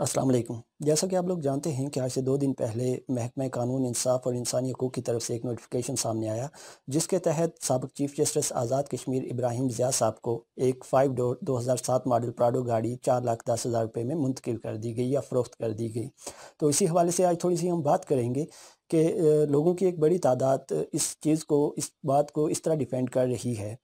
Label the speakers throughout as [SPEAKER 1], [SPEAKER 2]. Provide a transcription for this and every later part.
[SPEAKER 1] अस्सलाम वालेकुम जैसा कि आप लोग जानते हैं कि आज से दो दिन पहले महकमा कानून इंसाफ और इंसानी हकूक़ की तरफ से एक नोटिफिकेशन सामने आया जिसके तहत सबक चीफ जस्टिस आज़ाद कश्मीर इब्राहिम जिया साहब को एक फाइव डोर दो हज़ार सात मॉडल प्राडो गाड़ी चार लाख दस हज़ार रुपये में मुंतकिल कर दी गई या फ़रोख्त कर दी गई तो इसी हवाले से आज थोड़ी सी हम बात करेंगे कि लोगों की एक बड़ी तादाद इस चीज़ को इस बात को इस तरह डिफेंड कर रही है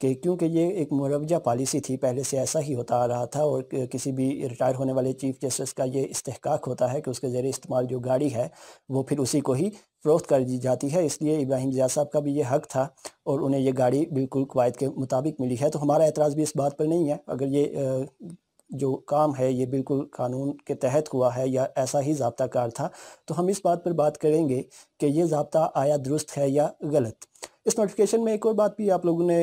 [SPEAKER 1] कि क्योंकि ये एक मुरवजा पॉलिसी थी पहले से ऐसा ही होता आ रहा था और किसी भी रिटायर होने वाले चीफ जस्टिस का ये इस्तेकाक होता है कि उसके ज़रिए इस्तेमाल जो गाड़ी है वो फिर उसी को ही फ़रोख्त कर दी जाती है इसलिए इब्राहिम जिया साहब का भी ये हक था और उन्हें ये गाड़ी बिल्कुल कवायद के मुताबिक मिली है तो हमारा एतराज़ भी इस बात पर नहीं है अगर ये जो काम है ये बिल्कुल कानून के तहत हुआ है या ऐसा ही जबता कार था तो हम इस बात पर बात करेंगे कि ये जबता आया दुरुस्त है या गलत इस नोटिफिकेशन में एक और बात भी आप लोगों ने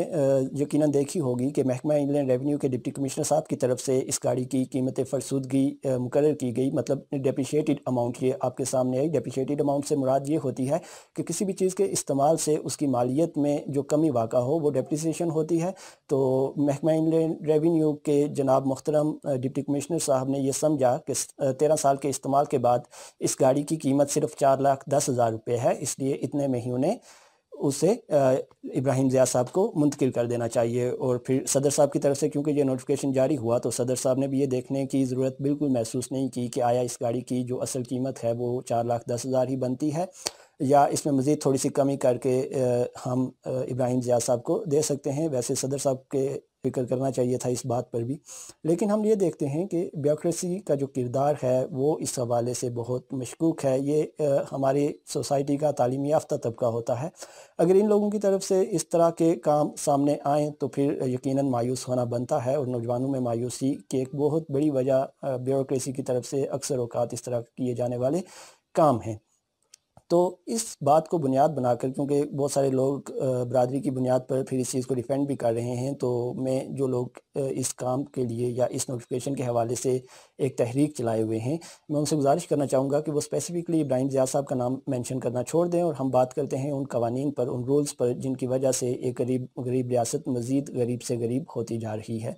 [SPEAKER 1] यकीनन देखी होगी कि महकमा इंडियन रेवेन्यू के डिप्टी कमिश्नर साहब की तरफ से इस गाड़ी की कीमत फरसूदगी मुकर की गई मतलब डेप्रिशिएटेड अमाउंट ये आपके सामने आई डेप्रिशिएटेड अमाउंट से मुराद ये होती है कि किसी भी चीज़ के इस्तेमाल से उसकी मालियत में जो कमी वाक़ हो वो डेप्रिसिएशन होती है तो महकमा इंडियन रेवेन्यू के जनाब मुख्तरम डिप्टी कमिश्नर साहब ने यह समझा कि तेरह साल के इस्तेमाल के बाद इस गाड़ी की कीमत सिर्फ चार लाख दस हज़ार रुपये है इसलिए इतने में ही उन्हें उसे इब्राहिम ज़िया साहब को मुंतकिल कर देना चाहिए और फिर सदर साहब की तरफ से क्योंकि ये नोटिफिकेशन जारी हुआ तो सदर साहब ने भी ये देखने की ज़रूरत बिल्कुल महसूस नहीं की कि आया इस गाड़ी की जो असल कीमत है वो चार लाख दस हज़ार ही बनती है या इसमें मज़ीद थोड़ी सी कमी करके हम इब्राहिम ज़िया साहब को दे सकते हैं वैसे सदर साहब के फिक्र करना चाहिए था इस बात पर भी लेकिन हम ये देखते हैं कि ब्योक्रेसी का जो किरदार है वो इस हवाले से बहुत मशकूक है ये हमारी सोसाइटी का तालीम याफ्ता तबका होता है अगर इन लोगों की तरफ से इस तरह के काम सामने आएँ तो फिर यकीन मायूस होना बनता है और नौजवानों में मायूसी की एक बहुत बड़ी वजह ब्यूरोसी की तरफ से अक्सर अवकात इस तरह किए जाने वाले काम हैं तो इस बात को बुनियाद बनाकर क्योंकि बहुत सारे लोग बरदरी की बुनियाद पर फिर इस चीज़ को डिफेंड भी कर रहे हैं तो मैं जो लोग इस काम के लिए या इस नोटिफिकेशन के हवाले से एक तहरीक चलाए हुए हैं मैं उनसे गुजारिश करना चाहूँगा कि वो स्पेसिफिकली इब्राहिम ज़िया साहब का नाम मैंशन करना छोड़ दें और हम बात करते हैं उन कवानीन पर उन रूल्स पर जिनकी वजह से एक गरीब गरीब रियासत मज़ीद गरीब से गरीब होती जा रही है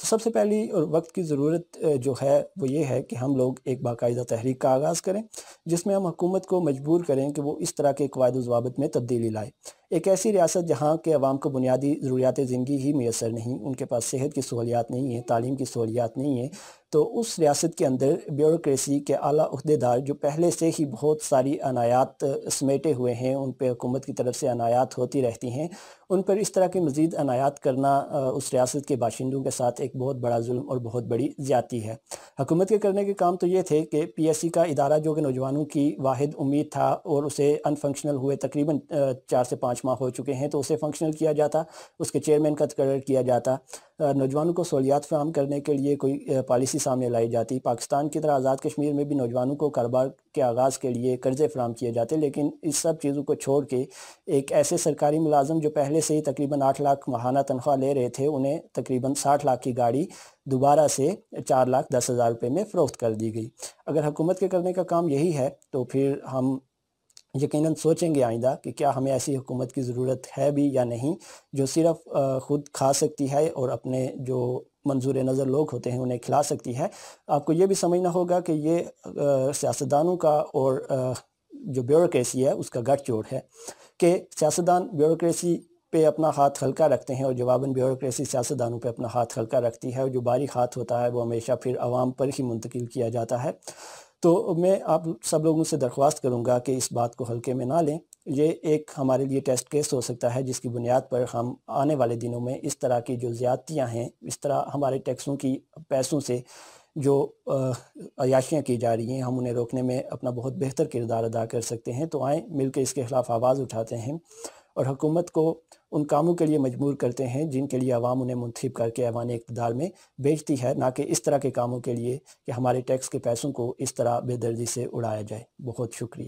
[SPEAKER 1] तो सबसे पहली वक्त की ज़रूरत जो है वो ये है कि हम लोग एक बाकायदा तहरीक का आगाज़ करें जिसमें हम हुकूमत को मजबूर करें कि वो इस तरह के कवायद जवाबत में तब्दीली लाए एक ऐसी रियासत जहाँ के अवाम को बुनियादी ज़रूरियात ज़िंदगी ही मैसर नहीं उनके पास सेहत की सहूलियात नहीं है तालीम की सहूलियात नहीं है तो उस रियासत के अंदर ब्यूरोसी के अली अहदेदार जो पहले से ही बहुत सारी अनायात समेटे हुए हैं उन पर हुकूमत की तरफ से अनायात होती रहती हैं उन पर इस तरह की मज़ीद अनायात करना उस रियासत के बाशिंदों के साथ एक बहुत बड़ा जुल्म और बहुत बड़ी ज़्यादी है हकूमत के करने के काम तो ये थे कि पी एस सी का इदारा जो कि नौजवानों की वाद उम्मीद था और उसे अनफंक्शनल हुए तकरीबन चार से पाँच पाँच माह हो चुके हैं तो उसे फंक्शनल किया जाता उसके चेयरमैन का तकर किया जाता नौजवानों को सहूलियात फ्राहम करने के लिए कोई पॉलिसी सामने लाई जाती पाकिस्तान की तरह आज़ाद कश्मीर में भी नौजवानों को कारोबार के आगाज़ के लिए कर्ज़े फ्राहम किए जाते लेकिन इस सब चीज़ों को छोड़ के एक ऐसे सरकारी मुलाजम जो पहले से ही तकरीबन आठ लाख माहाना तनख्वाह ले रहे थे उन्हें तकरीबन साठ लाख की गाड़ी दोबारा से चार लाख दस हज़ार रुपये में फ़रोख्त कर दी गई अगर हुकूमत के करने का काम यही है तो फिर हम यकीनन सोचेंगे आइंदा कि क्या हमें ऐसी हुकूमत की ज़रूरत है भी या नहीं जो सिर्फ ख़ुद खा सकती है और अपने जो मंजूर नज़र लोग होते हैं उन्हें खिला सकती है आपको ये भी समझना होगा कि ये सियासतदानों का और आ, जो ब्यूरोसी है उसका गठजोड़ है कि सियासतदान ब्यूरोसी पे अपना हाथ हल्का रखते हैं और जवाबन ब्यूरोसी सियासतदानों पे अपना हाथ हल्का रखती है और जो बारी हाथ होता है वो हमेशा फिर आवाम पर ही मुंतकिल किया जाता है तो मैं आप सब लोगों से दरख्वास्त करूँगा कि इस बात को हल्के में ना लें ये एक हमारे लिए टेस्ट केस हो सकता है जिसकी बुनियाद पर हम आने वाले दिनों में इस तरह की जो ज्यादतियाँ हैं इस तरह हमारे टैक्सों की पैसों से जो अयाशियाँ की जा रही हैं हम उन्हें रोकने में अपना बहुत बेहतर किरदार अदा कर सकते हैं तो आएँ मिलकर इसके खिलाफ आवाज़ उठाते हैं और हुकूमत को उन कामों के लिए मजबूर करते हैं जिनके लिए आवाम उन्हें मुंतब करके ऐवान इकतदार में बेचती है ना कि इस तरह के कामों के लिए कि हमारे टैक्स के पैसों को इस तरह बेदर्जी से उड़ाया जाए बहुत शुक्रिया